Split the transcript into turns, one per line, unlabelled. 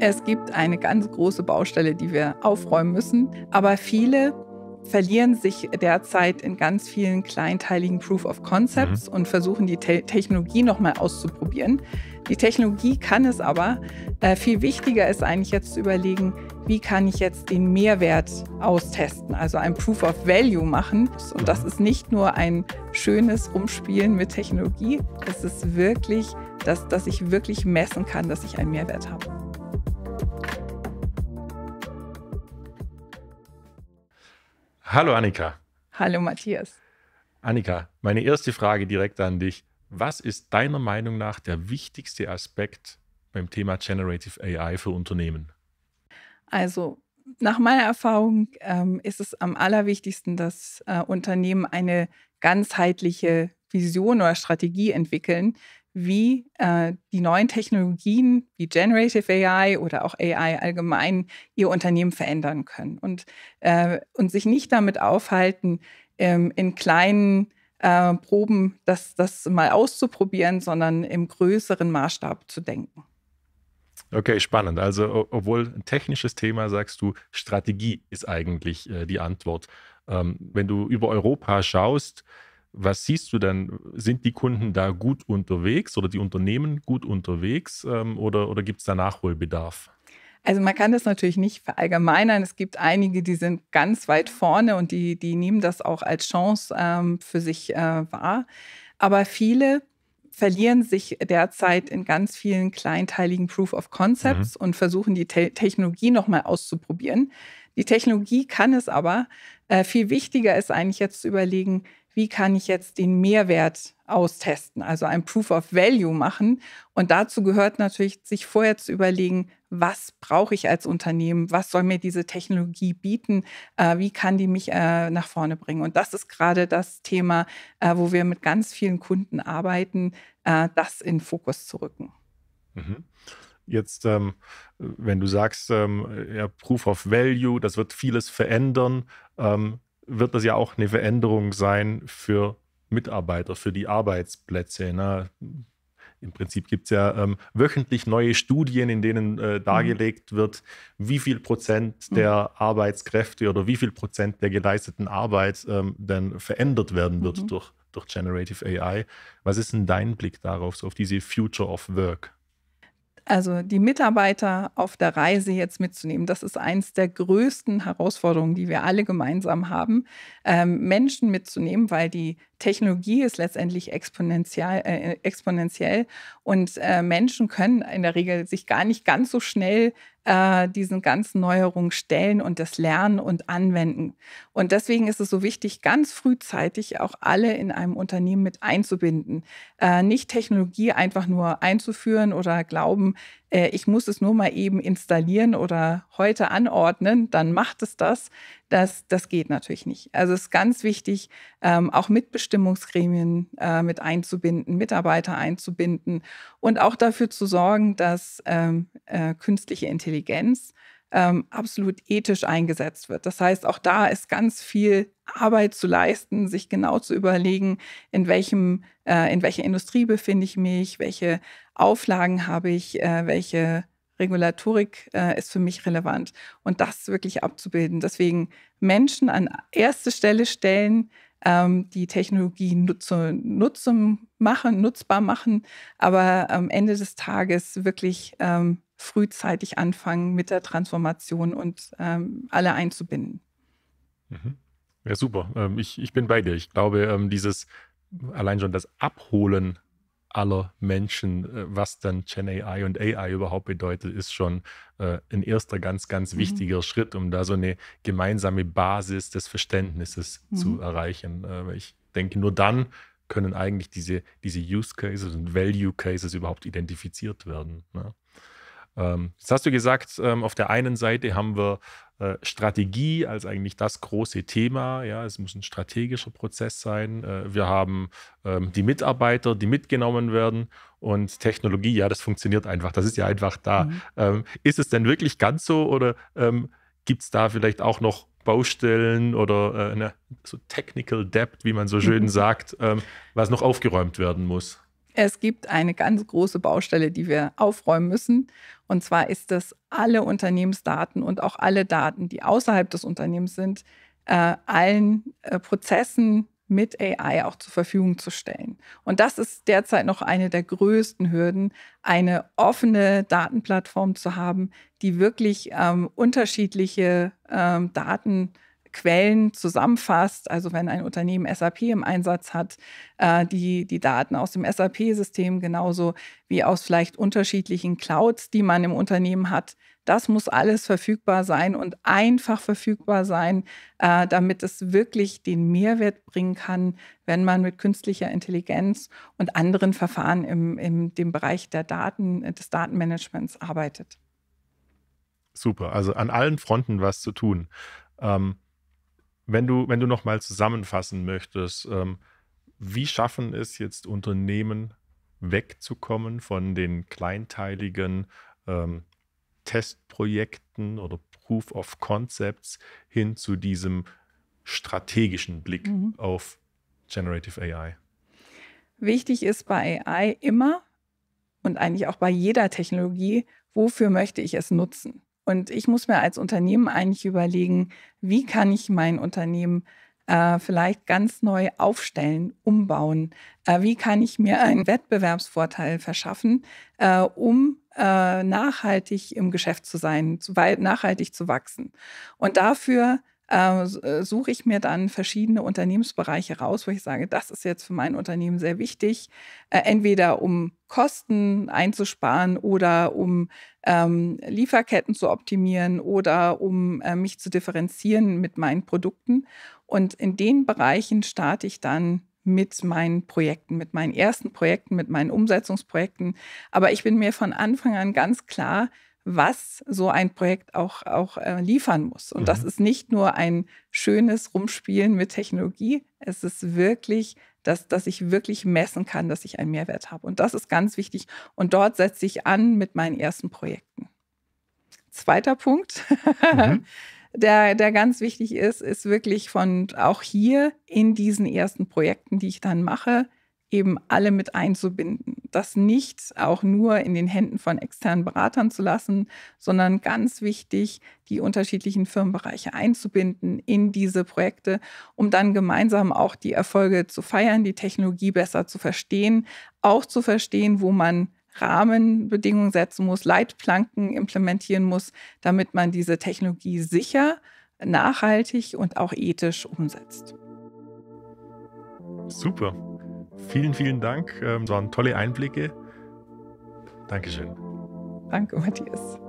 Es gibt eine ganz große Baustelle, die wir aufräumen müssen. Aber viele verlieren sich derzeit in ganz vielen kleinteiligen Proof of Concepts mhm. und versuchen die Te Technologie nochmal auszuprobieren. Die Technologie kann es aber. Äh, viel wichtiger ist eigentlich jetzt zu überlegen, wie kann ich jetzt den Mehrwert austesten, also ein Proof of Value machen. Und das ist nicht nur ein schönes Rumspielen mit Technologie, es ist wirklich, dass, dass ich wirklich messen kann, dass ich einen Mehrwert habe.
Hallo Annika.
Hallo Matthias.
Annika, meine erste Frage direkt an dich. Was ist deiner Meinung nach der wichtigste Aspekt beim Thema Generative AI für Unternehmen?
Also nach meiner Erfahrung ähm, ist es am allerwichtigsten, dass äh, Unternehmen eine ganzheitliche Vision oder Strategie entwickeln, wie äh, die neuen Technologien wie Generative AI oder auch AI allgemein ihr Unternehmen verändern können und, äh, und sich nicht damit aufhalten, ähm, in kleinen äh, Proben das, das mal auszuprobieren, sondern im größeren Maßstab zu denken.
Okay, spannend. Also, obwohl ein technisches Thema, sagst du, Strategie ist eigentlich äh, die Antwort. Ähm, wenn du über Europa schaust, was siehst du dann? Sind die Kunden da gut unterwegs oder die Unternehmen gut unterwegs ähm, oder, oder gibt es da Nachholbedarf?
Also man kann das natürlich nicht verallgemeinern. Es gibt einige, die sind ganz weit vorne und die, die nehmen das auch als Chance ähm, für sich äh, wahr. Aber viele verlieren sich derzeit in ganz vielen kleinteiligen Proof of Concepts mhm. und versuchen die Te Technologie nochmal auszuprobieren. Die Technologie kann es aber. Äh, viel wichtiger ist eigentlich jetzt zu überlegen, wie kann ich jetzt den Mehrwert austesten, also ein Proof of Value machen. Und dazu gehört natürlich, sich vorher zu überlegen, was brauche ich als Unternehmen, was soll mir diese Technologie bieten, äh, wie kann die mich äh, nach vorne bringen. Und das ist gerade das Thema, äh, wo wir mit ganz vielen Kunden arbeiten, äh, das in Fokus zu rücken.
Mhm. Jetzt, ähm, wenn du sagst, ähm, ja, Proof of Value, das wird vieles verändern. Ähm, wird das ja auch eine Veränderung sein für Mitarbeiter, für die Arbeitsplätze. Ne? Im Prinzip gibt es ja ähm, wöchentlich neue Studien, in denen äh, mhm. dargelegt wird, wie viel Prozent mhm. der mhm. Arbeitskräfte oder wie viel Prozent der geleisteten Arbeit ähm, denn verändert werden wird mhm. durch, durch Generative AI. Was ist denn dein Blick darauf, so auf diese Future of Work?
Also die Mitarbeiter auf der Reise jetzt mitzunehmen, das ist eins der größten Herausforderungen, die wir alle gemeinsam haben, ähm, Menschen mitzunehmen, weil die Technologie ist letztendlich exponentiell, äh, äh, exponentiell und äh, Menschen können in der Regel sich gar nicht ganz so schnell äh, diesen ganzen Neuerungen stellen und das lernen und anwenden. Und deswegen ist es so wichtig, ganz frühzeitig auch alle in einem Unternehmen mit einzubinden. Äh, nicht Technologie einfach nur einzuführen oder glauben, äh, ich muss es nur mal eben installieren oder heute anordnen, dann macht es das. Das, das geht natürlich nicht. Also es ist ganz wichtig, ähm, auch Mitbestimmungsgremien äh, mit einzubinden, Mitarbeiter einzubinden und auch dafür zu sorgen, dass ähm, äh, künstliche Intelligenz ähm, absolut ethisch eingesetzt wird. Das heißt, auch da ist ganz viel Arbeit zu leisten, sich genau zu überlegen, in welchem, äh, in welcher Industrie befinde ich mich, welche Auflagen habe ich, äh, welche Regulatorik äh, ist für mich relevant. Und das wirklich abzubilden. Deswegen Menschen an erste Stelle stellen, ähm, die Technologie nutze, nutze machen, nutzbar machen, aber am Ende des Tages wirklich ähm, frühzeitig anfangen mit der Transformation und ähm, alle einzubinden.
Mhm. Ja, super. Ähm, ich, ich bin bei dir. Ich glaube, ähm, dieses allein schon das Abholen aller Menschen, äh, was dann Gen AI und AI überhaupt bedeutet, ist schon äh, ein erster ganz, ganz mhm. wichtiger Schritt, um da so eine gemeinsame Basis des Verständnisses mhm. zu erreichen. Äh, ich denke, nur dann können eigentlich diese, diese Use Cases und Value Cases überhaupt identifiziert werden. Ne? Ähm, jetzt hast du gesagt, ähm, auf der einen Seite haben wir äh, Strategie als eigentlich das große Thema. Ja, es muss ein strategischer Prozess sein. Äh, wir haben ähm, die Mitarbeiter, die mitgenommen werden und Technologie. Ja, das funktioniert einfach. Das ist ja einfach da. Mhm. ist es denn wirklich ganz so oder gibt es da vielleicht auch noch Baustellen oder eine, äh, so Technical Debt, wie man so schön mhm. sagt, was noch aufgeräumt werden muss?
Es gibt eine ganz große Baustelle, die wir aufräumen müssen. Und zwar ist das alle Unternehmensdaten und auch alle Daten, die außerhalb des Unternehmens sind, äh, allen äh, Prozessen mit AI auch zur Verfügung zu stellen. Und das ist derzeit noch eine der größten Hürden, eine offene Datenplattform zu haben, die wirklich ähm, unterschiedliche ähm, Daten Quellen zusammenfasst. Also wenn ein Unternehmen SAP im Einsatz hat, äh, die, die Daten aus dem SAP-System genauso wie aus vielleicht unterschiedlichen Clouds, die man im Unternehmen hat, das muss alles verfügbar sein und einfach verfügbar sein, äh, damit es wirklich den Mehrwert bringen kann, wenn man mit künstlicher Intelligenz und anderen Verfahren im, im dem Bereich der Daten, des Datenmanagements arbeitet.
Super, also an allen Fronten was zu tun. Ähm, wenn du, wenn du nochmal zusammenfassen möchtest, ähm, wie schaffen es jetzt Unternehmen wegzukommen von den kleinteiligen ähm, Testprojekten oder Proof of Concepts hin zu diesem strategischen Blick mhm. auf Generative AI?
Wichtig ist bei AI immer und eigentlich auch bei jeder Technologie, wofür möchte ich es nutzen? Und ich muss mir als Unternehmen eigentlich überlegen, wie kann ich mein Unternehmen äh, vielleicht ganz neu aufstellen, umbauen? Äh, wie kann ich mir einen Wettbewerbsvorteil verschaffen, äh, um äh, nachhaltig im Geschäft zu sein, zu nachhaltig zu wachsen? Und dafür ähm, äh, suche ich mir dann verschiedene Unternehmensbereiche raus, wo ich sage, das ist jetzt für mein Unternehmen sehr wichtig, äh, entweder um Kosten einzusparen oder um ähm, Lieferketten zu optimieren oder um äh, mich zu differenzieren mit meinen Produkten. Und in den Bereichen starte ich dann mit meinen Projekten, mit meinen ersten Projekten, mit meinen Umsetzungsprojekten. Aber ich bin mir von Anfang an ganz klar, was so ein Projekt auch, auch äh, liefern muss. Und mhm. das ist nicht nur ein schönes Rumspielen mit Technologie, es ist wirklich, dass, dass ich wirklich messen kann, dass ich einen Mehrwert habe. Und das ist ganz wichtig. Und dort setze ich an mit meinen ersten Projekten. Zweiter Punkt. Mhm. der, der ganz wichtig ist, ist wirklich von auch hier in diesen ersten Projekten, die ich dann mache, eben alle mit einzubinden. Das nicht auch nur in den Händen von externen Beratern zu lassen, sondern ganz wichtig, die unterschiedlichen Firmenbereiche einzubinden in diese Projekte, um dann gemeinsam auch die Erfolge zu feiern, die Technologie besser zu verstehen, auch zu verstehen, wo man Rahmenbedingungen setzen muss, Leitplanken implementieren muss, damit man diese Technologie sicher, nachhaltig und auch ethisch
umsetzt. Super. Vielen, vielen Dank. Ähm, das waren tolle Einblicke. Dankeschön.
Danke, Matthias.